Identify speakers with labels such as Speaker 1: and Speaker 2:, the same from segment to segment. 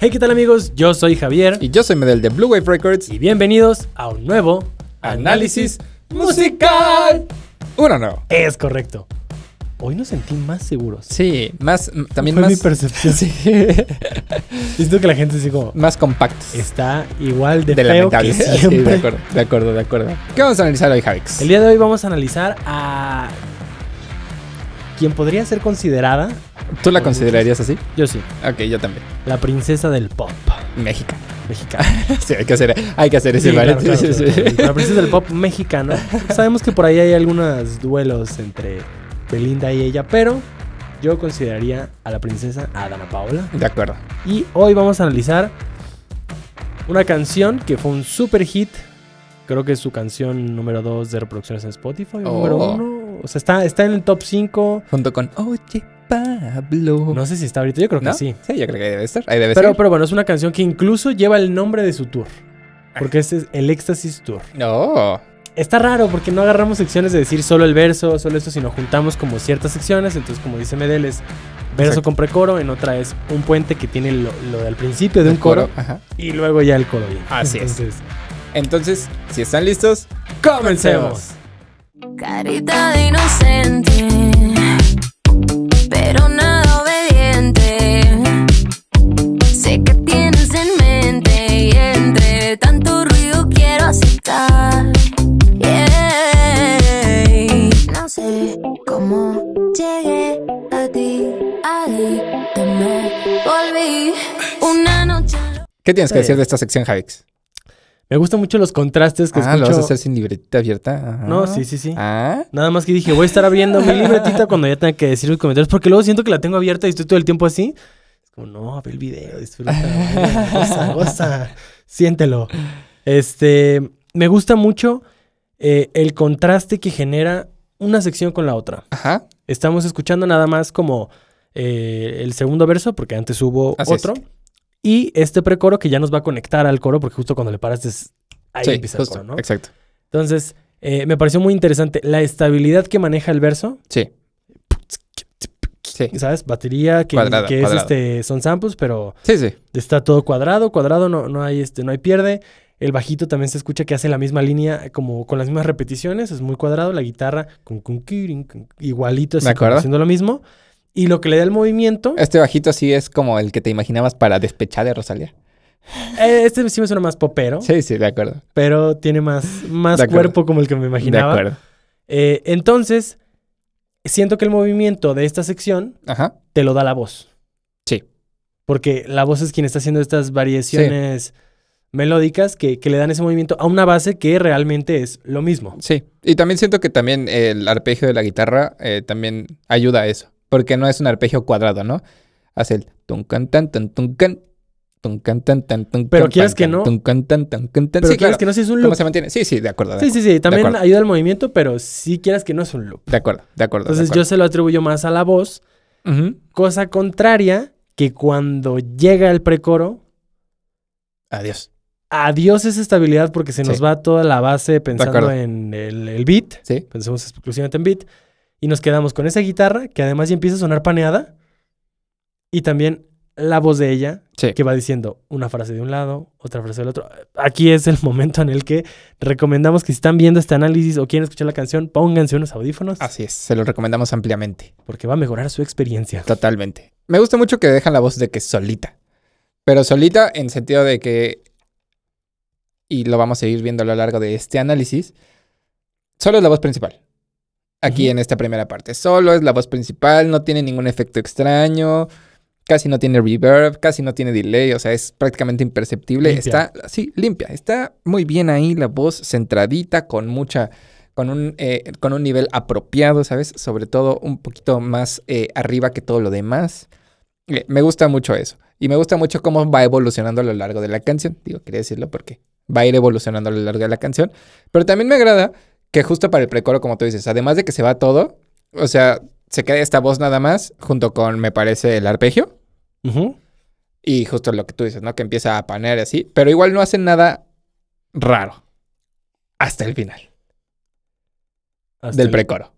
Speaker 1: Hey, ¿qué tal amigos? Yo soy Javier. Y yo soy Medel de Blue Wave Records. Y bienvenidos a un nuevo
Speaker 2: análisis, musical. Uno no. Es correcto. Hoy nos sentí más seguros. Sí, más también Fue más. mi
Speaker 1: percepción. Sí. Siento que la gente es como más compactos. Está igual de, de feo que siempre. Sí, de acuerdo, de acuerdo, de acuerdo. ¿Qué vamos a analizar hoy, Javix? El día de hoy vamos a analizar a Quién podría ser considerada. ¿Tú la considerarías así? Yo sí. Ok, yo también. La princesa del pop. México. Mexicana. sí, hay que hacer, hay que ese sí, La princesa del pop mexicana. Sabemos que por ahí hay algunos duelos entre Belinda y ella, pero yo consideraría a la princesa Adana Paola. De acuerdo. Y hoy vamos a analizar una canción que fue un super hit. Creo que es su canción número 2 de reproducciones en Spotify. Número 1 o sea, está, está en el top 5. Junto con Oye Pablo. No sé si está ahorita, yo creo que sí.
Speaker 2: Sí, yo creo que ahí debe estar. pero,
Speaker 1: pero bueno, es una canción que incluso lleva el nombre de su tour. Porque este es el Éxtasis Tour. No. Está raro porque no agarramos secciones de decir solo el verso, solo esto, sino juntamos como ciertas secciones. Entonces, como dice Medel, es verso con precoro, en otra es un puente que tiene lo, de del principio de un coro,
Speaker 2: y luego ya el coro. Así es. Entonces, si están listos, comencemos. Carita de inocente, pero nada obediente. Sé que tienes en mente y entre tanto ruido quiero aceptar. No sé cómo llegué a ti, a ti, te volví una noche.
Speaker 1: ¿Qué tienes que decir de esta sección, Javix? Me gustan mucho los contrastes que escucho. Ah, ¿lo vas a hacer
Speaker 2: sin libretita abierta? Ah. No, sí, sí, sí.
Speaker 1: ¿Ah? Nada más que dije, voy a estar abriendo mi libretita cuando ya tenga que decir los comentarios, porque luego siento que la tengo abierta y estoy todo el tiempo así. Es como, no, ve el video, disfruta. goza, goza, siéntelo. Este, me gusta mucho eh, el contraste que genera una sección con la otra. Ajá. Estamos escuchando nada más como eh, el segundo verso, porque antes hubo otro. Y este precoro que ya nos va a conectar al coro, porque justo cuando le paras es ahí empieza el ¿no? Exacto. Entonces, eh, me pareció muy interesante la estabilidad que maneja el verso. Sí. ¿Sabes? Batería, que, es este. Son samples, pero. Sí, sí. Está todo cuadrado, cuadrado, no, no hay este, no hay pierde. El bajito también se escucha que hace la misma línea, como con las mismas repeticiones, es muy cuadrado. La guitarra, con, con, igualito, haciendo
Speaker 2: lo mismo. Y lo que le da el movimiento. Este bajito sí es como el que te imaginabas para despechar de Rosalía.
Speaker 1: Eh, este sí me suena más popero. Sí, sí, de acuerdo. Pero tiene más, más cuerpo como el que me imaginaba. De acuerdo. Eh, entonces, siento que el movimiento de esta sección te lo da la voz. Sí. Porque la voz es quien está haciendo estas variaciones. melódicas que, le dan ese movimiento a una base que realmente
Speaker 2: es lo mismo. Sí, y también siento que también el arpegio de la guitarra eh, también ayuda a eso porque no es un arpegio cuadrado, ¿no? Hace el tuncan tan tan tan, tan, Pero quieres que no. Tuncan, Pero quieres que no si es un loop. ¿Cómo se mantiene? Sí, sí, de acuerdo. sí, sí, sí. También ayuda
Speaker 1: al movimiento, pero si quieres que no es un loop. De acuerdo, de acuerdo. Entonces yo se lo atribuyo más a la voz. Cosa contraria que cuando llega el precoro. Adiós. Adiós esa estabilidad porque se nos va toda la base pensando en el, el beat. Sí. Pensemos exclusivamente en beat. Y nos quedamos con esa guitarra, que además ya empieza a sonar paneada, y también la voz de ella, que va diciendo una frase de un lado, otra frase del otro. Aquí es el momento en el que recomendamos que si están viendo este análisis o quieren escuchar la canción, pónganse unos audífonos. Así es, se lo recomendamos ampliamente.
Speaker 2: Porque va a mejorar su experiencia. Totalmente. Me gusta mucho que dejan la voz de que solita. Pero solita en sentido de que, y lo vamos a ir viendo a lo largo de este análisis, solo es la voz principal aquí en esta primera parte. Solo es la voz principal, no tiene ningún efecto extraño, casi no tiene reverb, casi no tiene delay, o sea, es prácticamente imperceptible. Está, sí, limpia, está muy bien ahí la voz centradita, con mucha... Con un, eh, con un nivel apropiado, ¿sabes? Sobre todo un poquito más eh, arriba que todo lo demás. Eh, me gusta mucho eso. Y me gusta mucho cómo va evolucionando a lo largo de la canción. Digo, quería decirlo porque va a ir evolucionando a lo largo de la canción. Pero también me agrada que justo para el precoro, como tú dices, además de que se va todo, o sea, se queda esta voz nada más, junto con, me parece, el arpegio. Y justo lo que tú dices, ¿no? Que empieza a panear así, pero igual no hacen nada raro. Hasta el final. del precoro.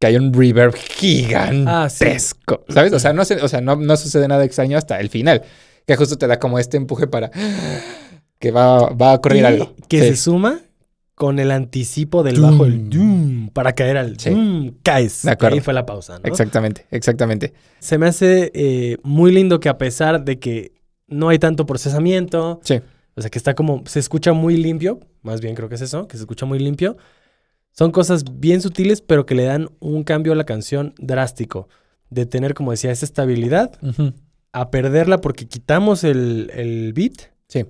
Speaker 2: Que hay un reverb gigantesco. Ah, ¿Sabes? O sea, no, o sea no, no, sucede nada extraño hasta el final. Que justo te da como este empuje para que va, va a ocurrir algo. Que se suma
Speaker 1: con el anticipo del bajo,
Speaker 2: el
Speaker 1: para caer al caes. Ahí fue la pausa, Exactamente,
Speaker 2: exactamente.
Speaker 1: Se me hace eh, muy lindo que a pesar de que no hay tanto procesamiento, o sea, que está como, se escucha muy limpio, más bien creo que es eso, que se escucha muy limpio, son cosas bien sutiles, pero que le dan un cambio a la canción drástico, de tener, como decía, esa estabilidad, a perderla porque quitamos el, el beat. Sí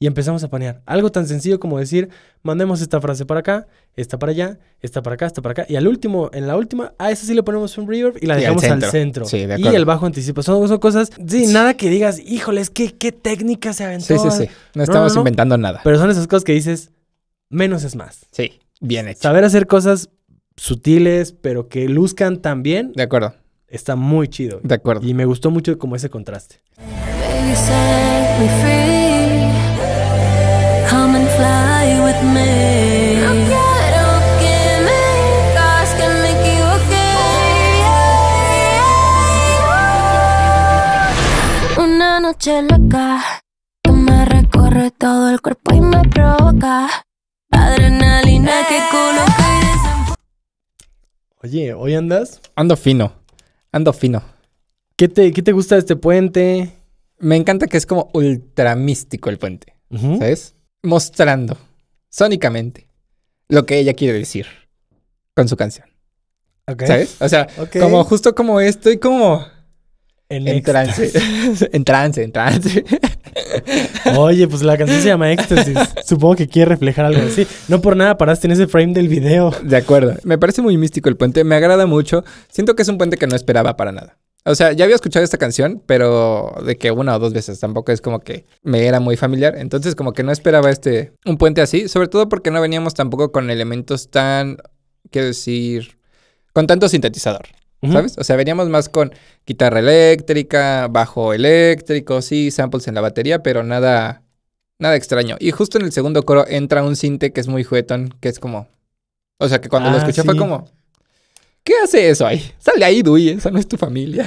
Speaker 1: y empezamos a panear. Algo tan sencillo como decir, mandemos esta frase para acá, esta para allá, esta para acá, esta para acá. Y al último, en la última, a esa sí le ponemos un reverb y la dejamos al centro. Sí, de y el bajo anticipa. Son, cosas, sí, nada que digas, híjoles, qué, qué técnica se aventó. Sí, sí, sí. No, estamos inventando nada. Pero son esas cosas que dices, menos es más. Sí, bien hecho. Saber hacer cosas sutiles, pero que luzcan también De acuerdo. Está muy chido. De acuerdo. Y me gustó mucho como ese contraste.
Speaker 2: Una noche loca que me recorre todo el cuerpo y me provoca adrenalina que coloca
Speaker 1: Oye, ¿hoy andas?
Speaker 2: Ando fino, ando fino. ¿Qué te, te gusta de este puente? Me encanta que es como ultramístico el puente, ¿sabes? Mostrando sónicamente lo que ella quiere decir con su canción. ¿Sabes? O sea, como justo como estoy como en, en trance. en trance, en
Speaker 1: trance. Oye, pues la canción se llama Éxtasis. Supongo que quiere reflejar algo así.
Speaker 2: No por nada paraste en ese frame del video. De acuerdo. Me parece muy místico el puente. Me agrada mucho. Siento que es un puente que no esperaba para nada. O sea, ya había escuchado esta canción, pero de que una o dos veces tampoco es como que me era muy familiar. Entonces, como que no esperaba este un puente así, sobre todo porque no veníamos tampoco con elementos tan, quiero decir, con tanto sintetizador. ¿Sabes? O sea, veníamos más con guitarra eléctrica, bajo eléctrico, sí, samples en la batería, pero nada, nada extraño. Y justo en el segundo coro entra un sinte que es muy juguetón, que es como. O sea, que cuando lo ah, escuché fue como. ¿Qué hace eso ahí? Sale ahí, Dui, esa no es tu familia.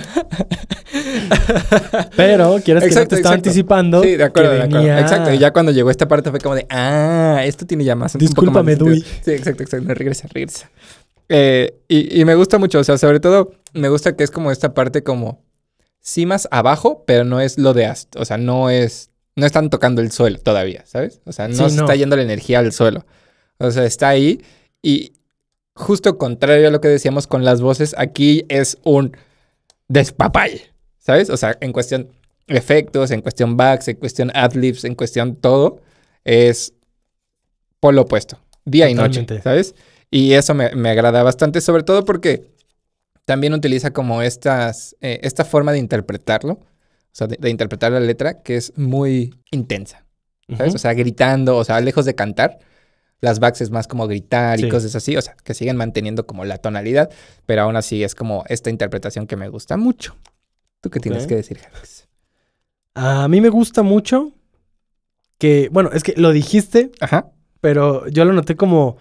Speaker 2: Pero, ¿quieres que te está anticipando? Sí, de acuerdo, de acuerdo. Exacto, y ya cuando llegó esta parte fue como de, ah, esto tiene ya más. Discúlpame, Dui. Sí, exacto, exacto, regresa, regresa. Eh, y, me gusta mucho, o sea, sobre todo me gusta que es como esta parte como, sí más abajo, pero no es lo de o sea, no es, no están tocando el suelo todavía, ¿sabes? O sea, no se está yendo la energía al suelo. O sea, está ahí y, justo contrario a lo que decíamos con las voces, aquí es un despapay, ¿sabes? O sea, en cuestión efectos, en cuestión backs, en cuestión adlibs, en cuestión todo, es por lo opuesto, día y noche, ¿sabes? Y eso me, agrada bastante, sobre todo porque también utiliza como estas, eh, esta forma de interpretarlo, o sea, de, interpretar la letra, que es muy intensa, ¿sabes? O sea, gritando, o sea, lejos de cantar, las backs es más como gritar y cosas así, o sea, que siguen manteniendo como la tonalidad, pero aún así es como esta interpretación que me gusta mucho. ¿Tú qué tienes que decir, A mí me gusta mucho que, bueno, es que lo dijiste, pero
Speaker 1: yo lo noté como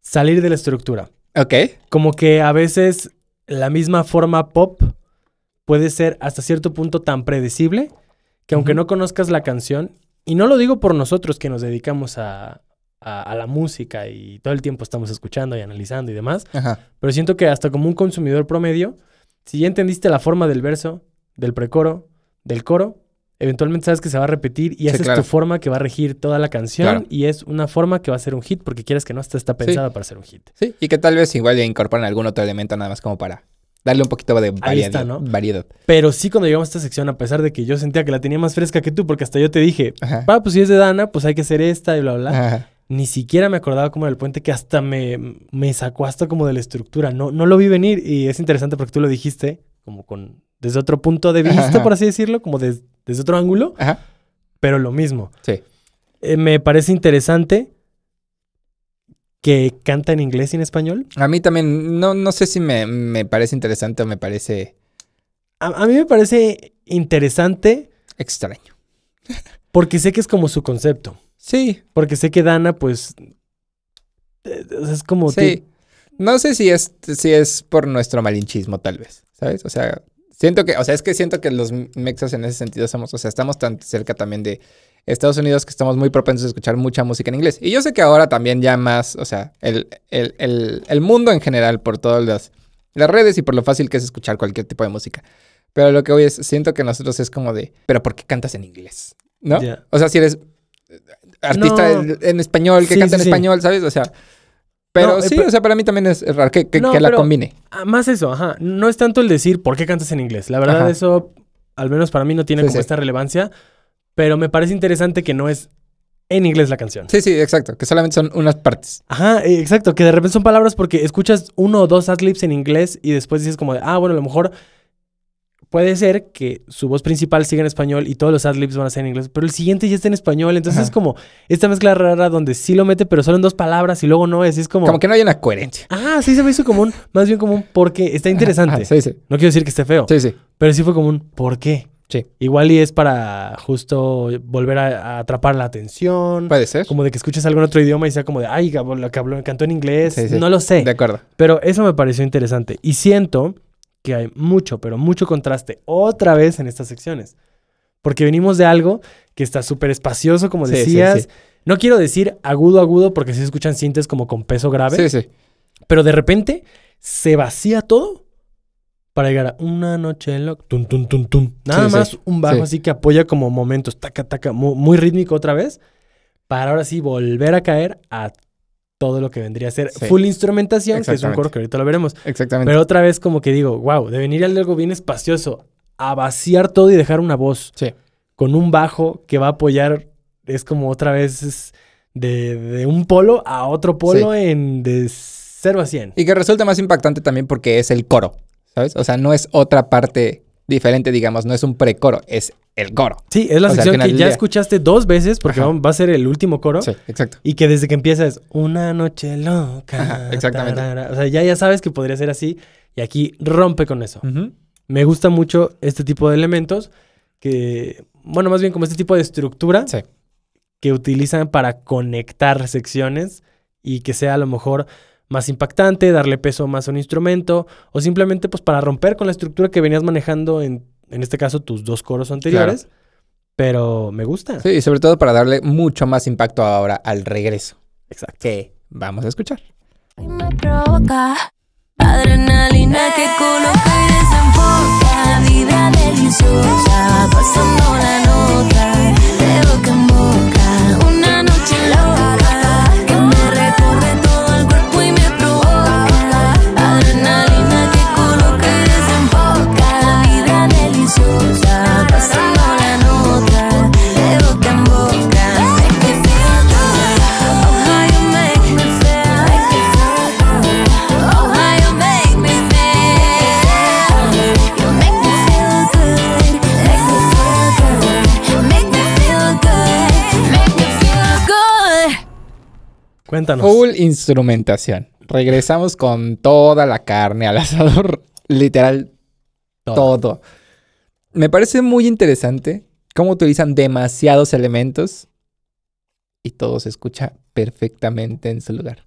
Speaker 1: salir de la estructura. Ok. Como que a veces la misma forma pop puede ser hasta cierto punto tan predecible que aunque no conozcas la canción, y no lo digo por nosotros que nos dedicamos a, a, la música y todo el tiempo estamos escuchando y analizando y demás. Pero siento que hasta como un consumidor promedio, si ya entendiste la forma del verso, del precoro, del coro, eventualmente sabes que se va a repetir y esa es tu forma que va a regir toda la canción y es una forma que va a ser un hit porque quieres que no, hasta está pensada para ser un hit.
Speaker 2: Sí, y que tal vez igual le incorporan algún otro elemento nada más como para darle un poquito de variedad, está, ¿no? variedad.
Speaker 1: Pero sí, cuando llegamos a esta sección, a pesar de que yo sentía que la tenía más fresca que tú, porque hasta yo te dije, va, pues si es de Dana, pues hay que hacer esta y bla, bla. bla ni siquiera me acordaba como el puente que hasta me, sacó hasta como de la estructura. No, no lo vi venir y es interesante porque tú lo dijiste como con desde otro punto de vista, por así decirlo, como desde otro ángulo, pero lo mismo. Sí. Eh, me parece interesante
Speaker 2: que canta en inglés y en español. A mí también, no, no sé si me, parece interesante o me parece... a mí me parece interesante.
Speaker 1: Extraño. Porque sé que es como su concepto. Sí. Porque sé que Dana, pues.
Speaker 2: Eh, es como. Sí. No sé si es, si es por nuestro malinchismo, tal vez. ¿Sabes? O sea, siento que. O sea, es que siento que los Mexas en ese sentido somos. O sea, estamos tan cerca también de Estados Unidos que estamos muy propensos a escuchar mucha música en inglés. Y yo sé que ahora también ya más. O sea, el, el, mundo en general, por todas las, las redes y por lo fácil que es escuchar cualquier tipo de música. Pero lo que hoy es, siento que nosotros es como de, pero ¿por qué cantas en inglés? ¿No? O sea, si eres eh, artista en español, que canta en español, ¿sabes? O sea. Pero eh, sí, o sea, para mí también es raro que, la combine.
Speaker 1: Ah, más eso, ajá. No es tanto el decir por qué cantas en inglés. La verdad, eso, al menos para mí, no tiene como esta relevancia. Pero me parece interesante que no es en inglés la canción.
Speaker 2: Sí, sí, exacto. Que solamente
Speaker 1: son unas partes. Ajá, eh, exacto. Que de repente son palabras porque escuchas uno o dos adlibs en inglés y después dices como de, ah, bueno, a lo mejor puede ser que su voz principal siga en español y todos los adlibs van a ser en inglés, pero el siguiente ya está en español. Entonces es como esta mezcla rara donde sí lo mete, pero solo en dos palabras y luego no es. Es como. Como que no hay una coherencia. Ah, sí se me hizo como un. Más bien como un porque está interesante. sí, sí. No quiero decir que esté feo. Sí, sí. Pero sí fue como un por qué. Sí. Igual y es para justo volver a, atrapar la atención. Puede ser. Como de que escuches algún otro idioma y sea como de, ay, lo que habló, cantó en inglés. No lo sé. De acuerdo. Pero eso me pareció interesante. Y siento hay mucho, pero mucho contraste otra vez en estas secciones. Porque venimos de algo que está súper espacioso, como decías. No quiero decir agudo, agudo, porque si escuchan sientes como con peso grave. Sí, sí. Pero de repente se vacía todo para llegar a una noche en loco. Tum, tum, tum, Nada más un bajo así que apoya como momentos, taca, taca, muy, muy rítmico otra vez. Para ahora sí volver a caer a todo lo que vendría a ser full instrumentación, que es un coro que ahorita lo veremos. Exactamente. Pero otra vez como que digo, wow, de venir algo bien espacioso a vaciar todo y dejar una voz. Con un bajo que va a apoyar, es como otra vez de, un
Speaker 2: polo a otro polo
Speaker 1: en de
Speaker 2: 0 a 100. Y que resulta más impactante también porque es el coro, ¿sabes? O sea, no es otra parte diferente, digamos, no es un precoro, es el coro. Sí, es la sección que ya
Speaker 1: escuchaste dos veces porque va a ser el último coro. Sí, exacto. Y que desde que empieza es una noche loca. exactamente. O sea, ya, ya sabes que podría ser así y aquí rompe con eso. Me gusta mucho este tipo de elementos que, bueno, más bien como este tipo de estructura que utilizan para conectar secciones y que sea a lo mejor más impactante, darle peso más a un instrumento, o simplemente pues para romper con la estructura que venías manejando en, en este caso tus dos coros anteriores.
Speaker 2: Pero me gusta. Sí, y sobre todo para darle mucho más impacto ahora al regreso. Exacto. Que vamos a escuchar. Full instrumentación. Regresamos con toda la carne al asador, literal, todo. Me parece muy interesante cómo utilizan demasiados elementos y todo se escucha perfectamente en su lugar.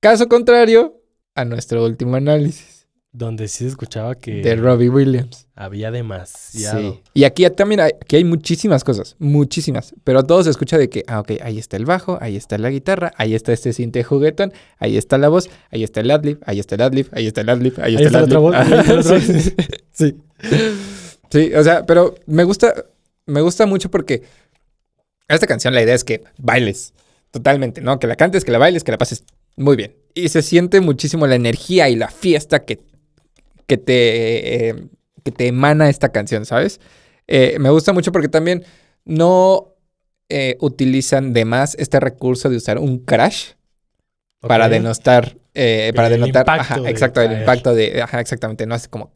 Speaker 2: Caso contrario a nuestro último análisis donde sí se escuchaba que... De Robbie Williams.
Speaker 1: Había demasiado.
Speaker 2: Y aquí también hay, aquí hay muchísimas cosas, muchísimas. Pero todo se escucha de que, ah, ok, ahí está el bajo, ahí está la guitarra, ahí está este cinte juguetón, ahí está la voz, ahí está el adlib, ahí está el adlib, ahí está el adlib, ahí, está, el adlib. Ahí está sí. sí. o sea, pero me gusta, me gusta mucho porque esta canción la idea es que bailes totalmente, ¿no? Que la cantes, que la bailes, que la pases muy bien. Y se siente muchísimo la energía y la fiesta que que te, eh, que te emana esta canción, ¿sabes? Eh, me gusta mucho porque también no eh, utilizan de más este recurso de usar un crash para denostar, para denotar, exacto, el impacto de, ajá, exactamente, no hace como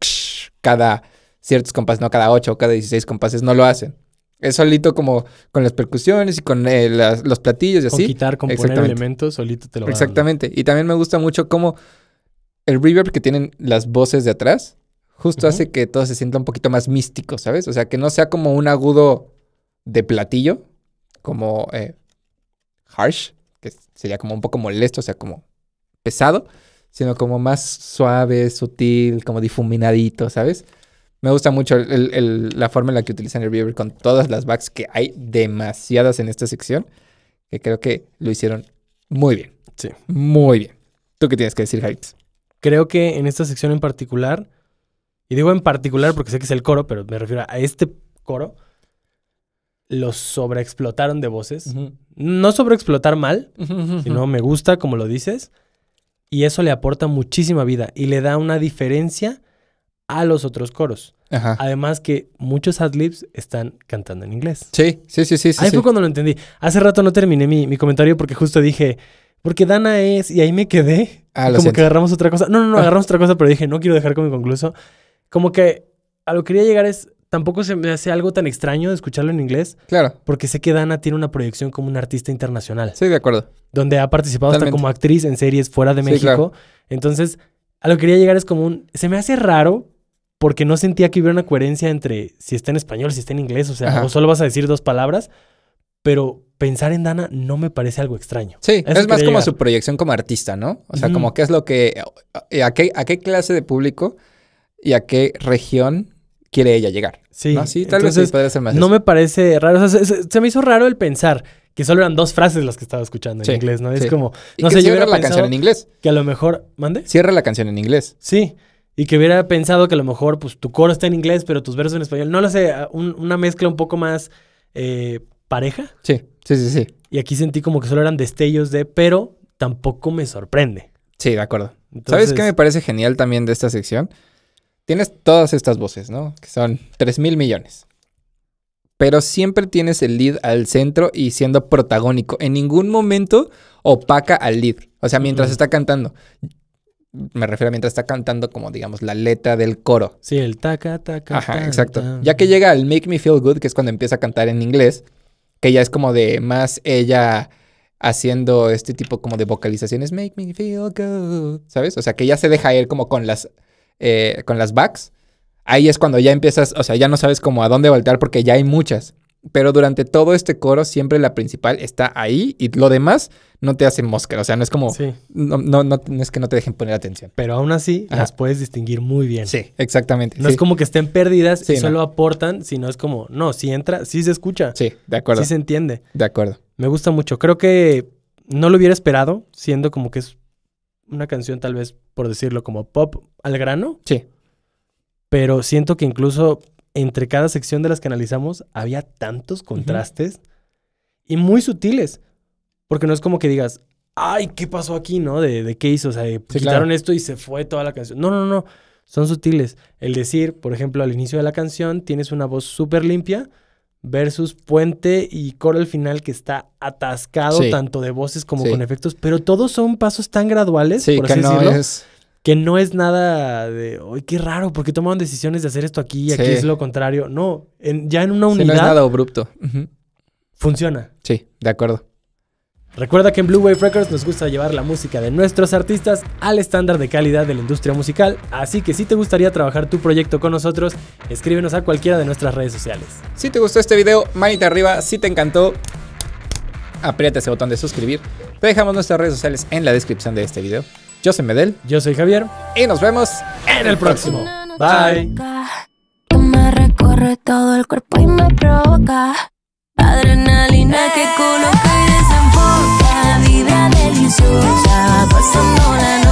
Speaker 2: cada ciertos compases, no cada 8 o cada 16 compases, no lo hacen. Es solito como con las percusiones y con los platillos y así. Con quitar, componer elementos, solito te lo Exactamente. Y también me gusta mucho cómo el reverb que tienen las voces de atrás justo hace que todo se sienta un poquito más místico, ¿sabes? O sea, que no sea como un agudo de platillo, como eh, harsh, que sería como un poco molesto, o sea, como pesado, sino como más suave, sutil, como difuminadito, ¿sabes? Me gusta mucho la forma en la que utilizan el reverb con todas las backs, que hay demasiadas en esta sección, que creo que lo hicieron muy bien. Sí. Muy bien. ¿Tú qué tienes que decir, Harris? creo que en esta sección en particular,
Speaker 1: y digo en particular porque sé que es el coro, pero me refiero a este coro, los sobreexplotaron de voces. No sobreexplotar mal, sino me gusta, como lo dices, y eso le aporta muchísima vida y le da una diferencia a los otros coros. Además que muchos adlibs están cantando en inglés. Sí, sí, sí, sí. Ahí fue cuando lo entendí. Hace rato no terminé mi comentario porque justo dije, porque Dana es, y ahí me quedé. Ah, como que agarramos otra cosa. No, no, no, agarramos otra cosa, pero dije, no quiero dejar como inconcluso. Como que a lo que quería llegar es, tampoco se me hace algo tan extraño escucharlo en inglés. Claro. Porque sé que Dana tiene una proyección como una artista internacional. Sí, de acuerdo. Donde ha participado hasta como actriz en series fuera de México. Entonces, a lo que quería llegar es como un... Se me hace raro porque no sentía que hubiera una coherencia entre si está en español, si está en inglés. O sea, o solo vas a decir dos palabras pero pensar en Dana no me parece algo extraño. Sí, es más como su
Speaker 2: proyección como artista, ¿no? O sea, como qué es lo que, eh, a qué, a qué clase de público y a qué región quiere ella llegar. Sí, ¿no? tal vez podría ser más. No me
Speaker 1: parece raro, o sea, se, me hizo raro el pensar que solo eran dos frases las que estaba escuchando en inglés, ¿no? Es como, no sé, que yo la canción en inglés. Que a lo mejor, mande. Cierra la canción en inglés. Sí. Y que hubiera pensado que a lo mejor, pues, tu coro está en inglés, pero tus versos en español. No lo sé, ah, una mezcla un poco más eh, pareja. Sí, sí, sí, sí. Y aquí sentí como que solo eran destellos de, pero
Speaker 2: tampoco me sorprende. Sí, de acuerdo. ¿Sabes qué me parece genial también de esta sección? Tienes todas estas voces, ¿no? Que son 3 mil millones. Pero siempre tienes el lead al centro y siendo protagónico. En ningún momento opaca al lead. O sea, mientras está cantando. Me refiero a mientras está cantando como, digamos, la letra del coro. Sí, el taca, taca. Ajá, exacto. Ya que llega al Make Me Feel Good, que es cuando empieza a cantar en inglés, que ya es como de más ella haciendo este tipo como de vocalizaciones, make me feel good, ¿sabes? O sea, que ya se deja ir como con las, eh, con las backs. Ahí es cuando ya empiezas, o sea, ya no sabes como a dónde voltear porque ya hay muchas pero durante todo este coro siempre la principal está ahí y lo demás no te hace mosca. O sea, no es como. No, no, no, es que no te dejen poner atención. Pero aún así las puedes distinguir muy bien. Sí, exactamente. No es como que estén perdidas y solo
Speaker 1: aportan, sino es como, no, si entra, sí se escucha. Sí, de acuerdo. Sí se entiende. De acuerdo. Me gusta mucho. Creo que no lo hubiera esperado, siendo como que es una canción, tal vez, por decirlo, como pop al grano. Sí. Pero siento que incluso entre cada sección de las que analizamos había tantos contrastes y muy sutiles. Porque no es como que digas, ay, ¿qué pasó aquí? ¿No? ¿De, qué hizo? O sea, eh, quitaron esto y se fue toda la canción. No, no, no. Son sutiles. El decir, por ejemplo, al inicio de la canción tienes una voz súper limpia versus puente y coro al final que está atascado tanto de voces como con efectos, pero todos son pasos tan graduales, por así decirlo, que no es nada de, ¡ay, qué raro! ¿Por qué tomaron decisiones de hacer esto aquí y aquí es lo contrario? No, ya en una unidad. no es nada
Speaker 2: abrupto. Funciona. Sí, de acuerdo.
Speaker 1: Recuerda que en Blue Wave Records nos gusta llevar la música de nuestros artistas al estándar de calidad de la industria musical, así que si te gustaría trabajar tu proyecto con nosotros, escríbenos a cualquiera de nuestras redes sociales.
Speaker 2: Si te gustó este video, manita arriba, si te encantó, aprieta ese botón de suscribir. Te dejamos nuestras redes sociales en la descripción de este video. Yo soy Medel. Yo soy Javier. Y nos vemos en el próximo. Bye. Tú me recorre todo el cuerpo y me provoca. Adrenalina que coloca y desenfoca. Vibra deliciosa. Pasando la